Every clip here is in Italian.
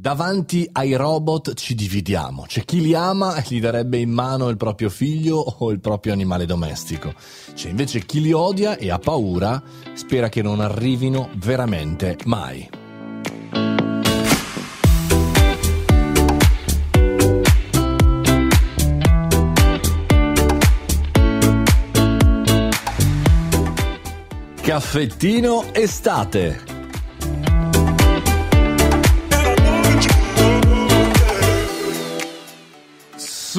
Davanti ai robot ci dividiamo, c'è chi li ama e gli darebbe in mano il proprio figlio o il proprio animale domestico, c'è invece chi li odia e ha paura, spera che non arrivino veramente mai. Caffettino estate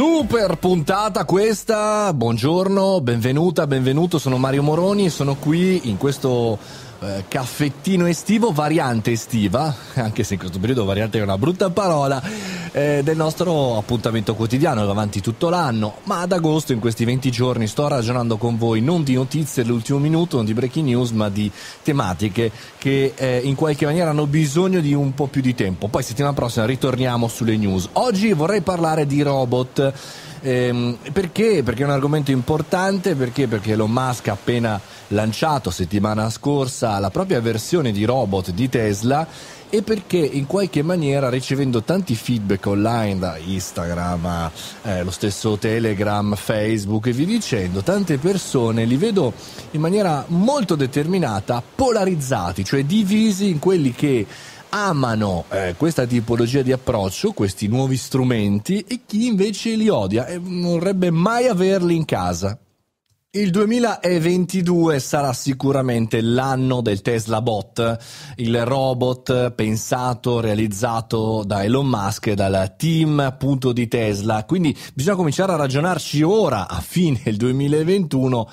Super puntata questa, buongiorno, benvenuta, benvenuto, sono Mario Moroni e sono qui in questo eh, caffettino estivo, variante estiva, anche se in questo periodo variante è una brutta parola, eh, del nostro appuntamento quotidiano avanti tutto l'anno, ma ad agosto in questi 20 giorni sto ragionando con voi non di notizie dell'ultimo minuto, non di breaking news, ma di tematiche che eh, in qualche maniera hanno bisogno di un po' più di tempo. Poi settimana prossima ritorniamo sulle news. Oggi vorrei parlare di robot Ehm, perché? Perché è un argomento importante, perché? Perché Elon Musk ha appena lanciato settimana scorsa la propria versione di robot di Tesla e perché in qualche maniera ricevendo tanti feedback online da Instagram, eh, lo stesso Telegram, Facebook e vi dicendo, tante persone li vedo in maniera molto determinata polarizzati, cioè divisi in quelli che amano eh, questa tipologia di approccio, questi nuovi strumenti, e chi invece li odia e eh, non vorrebbe mai averli in casa. Il 2022 sarà sicuramente l'anno del Tesla Bot, il robot pensato, realizzato da Elon Musk e dal team appunto di Tesla, quindi bisogna cominciare a ragionarci ora, a fine 2021,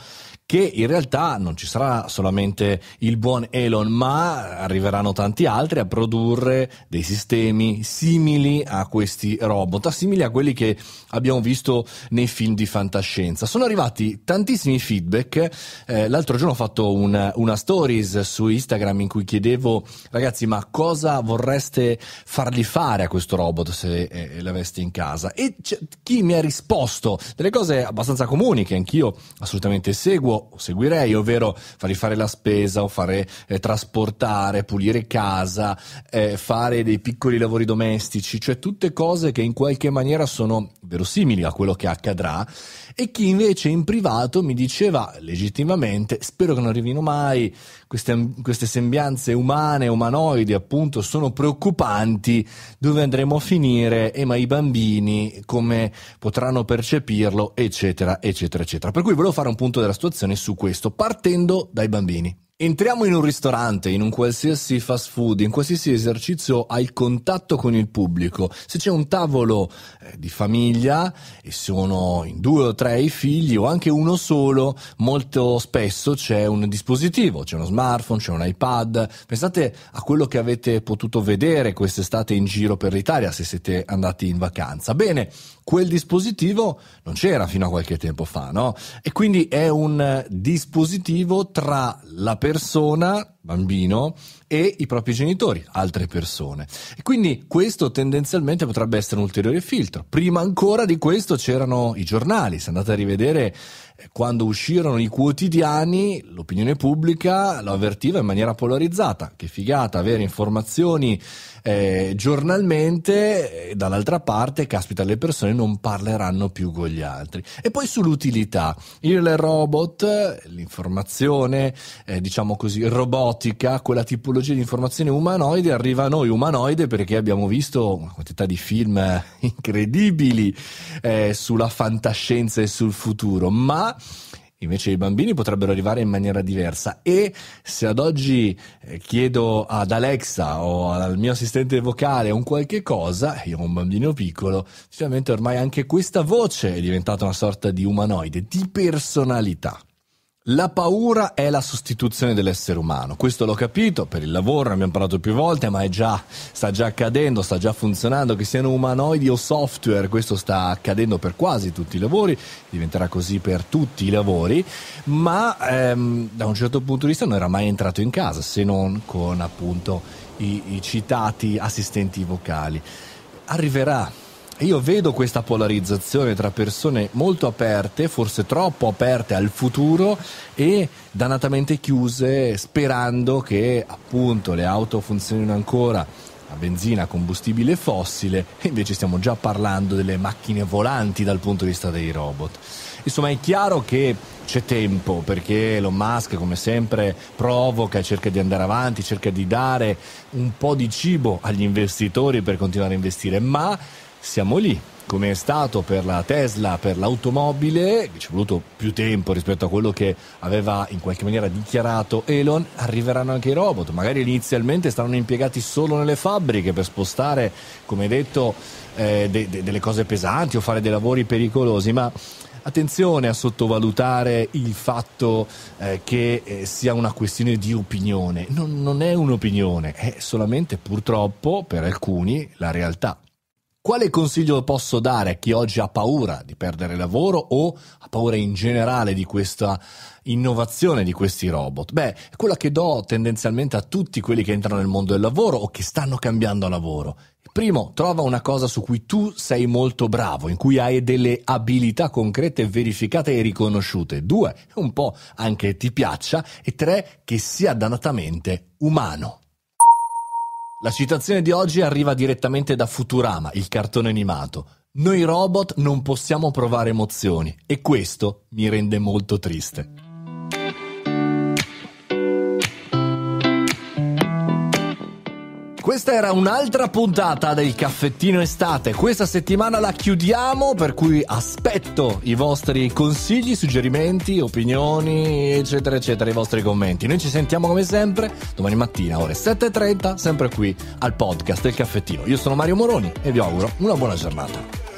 che in realtà non ci sarà solamente il buon Elon, ma arriveranno tanti altri a produrre dei sistemi simili a questi robot, simili a quelli che abbiamo visto nei film di fantascienza. Sono arrivati tantissimi feedback. Eh, l'altro giorno ho fatto un, una stories su Instagram in cui chiedevo, ragazzi, ma cosa vorreste fargli fare a questo robot se eh, eh l'aveste in casa? E chi mi ha risposto delle cose abbastanza comuni che anch'io assolutamente seguo seguirei, ovvero fargli fare la spesa o fare eh, trasportare, pulire casa, eh, fare dei piccoli lavori domestici, cioè tutte cose che in qualche maniera sono verosimili a quello che accadrà e chi invece in privato mi diceva legittimamente spero che non arrivino mai queste, queste sembianze umane, umanoidi appunto sono preoccupanti dove andremo a finire e ma i bambini come potranno percepirlo eccetera eccetera eccetera per cui volevo fare un punto della situazione attenzione su questo, partendo dai bambini. Entriamo in un ristorante, in un qualsiasi fast food, in qualsiasi esercizio al contatto con il pubblico. Se c'è un tavolo eh, di famiglia e sono in due o tre i figli o anche uno solo, molto spesso c'è un dispositivo, c'è uno smartphone, c'è un iPad. Pensate a quello che avete potuto vedere quest'estate in giro per l'Italia se siete andati in vacanza. Bene, quel dispositivo non c'era fino a qualche tempo fa, no? E quindi è un eh, dispositivo tra la persona persona bambino e i propri genitori, altre persone. E quindi questo tendenzialmente potrebbe essere un ulteriore filtro. Prima ancora di questo c'erano i giornali, se andate a rivedere eh, quando uscirono i quotidiani, l'opinione pubblica lo avvertiva in maniera polarizzata. Che figata avere informazioni eh, giornalmente, e eh, dall'altra parte, caspita, le persone non parleranno più con gli altri. E poi sull'utilità, il robot, l'informazione, eh, diciamo così, il robot robotica, quella tipologia di informazione umanoide arriva a noi umanoide perché abbiamo visto una quantità di film eh, incredibili eh, sulla fantascienza e sul futuro, ma invece i bambini potrebbero arrivare in maniera diversa e se ad oggi eh, chiedo ad Alexa o al mio assistente vocale un qualche cosa, io ho un bambino piccolo, sicuramente ormai anche questa voce è diventata una sorta di umanoide, di personalità. La paura è la sostituzione dell'essere umano, questo l'ho capito per il lavoro, ne abbiamo parlato più volte, ma è già, sta già accadendo, sta già funzionando, che siano umanoidi o software, questo sta accadendo per quasi tutti i lavori, diventerà così per tutti i lavori, ma ehm, da un certo punto di vista non era mai entrato in casa, se non con appunto i, i citati assistenti vocali. Arriverà io vedo questa polarizzazione tra persone molto aperte, forse troppo aperte al futuro e dannatamente chiuse sperando che appunto le auto funzionino ancora a benzina, a combustibile fossile e invece stiamo già parlando delle macchine volanti dal punto di vista dei robot. Insomma è chiaro che c'è tempo perché Elon Musk come sempre provoca, cerca di andare avanti, cerca di dare un po' di cibo agli investitori per continuare a investire, ma siamo lì come è stato per la Tesla, per l'automobile, ci è voluto più tempo rispetto a quello che aveva in qualche maniera dichiarato Elon, arriveranno anche i robot, magari inizialmente saranno impiegati solo nelle fabbriche per spostare, come detto, eh, de- de- delle cose pesanti o fare dei lavori pericolosi, ma attenzione a sottovalutare il fatto eh, che eh, sia una questione di opinione, non, non è un'opinione, è solamente purtroppo per alcuni la realtà. Quale consiglio posso dare a chi oggi ha paura di perdere lavoro o ha paura in generale di questa innovazione di questi robot? Beh, è quella che do tendenzialmente a tutti quelli che entrano nel mondo del lavoro o che stanno cambiando lavoro. Primo, trova una cosa su cui tu sei molto bravo, in cui hai delle abilità concrete, verificate e riconosciute. Due, un po' anche ti piaccia. E tre, che sia dannatamente umano. La citazione di oggi arriva direttamente da Futurama, il cartone animato. Noi robot non possiamo provare emozioni e questo mi rende molto triste. Questa era un'altra puntata del caffettino estate. Questa settimana la chiudiamo, per cui aspetto i vostri consigli, suggerimenti, opinioni, eccetera, eccetera, i vostri commenti. Noi ci sentiamo come sempre domani mattina, ore 7.30, sempre qui al podcast del caffettino. Io sono Mario Moroni e vi auguro una buona giornata.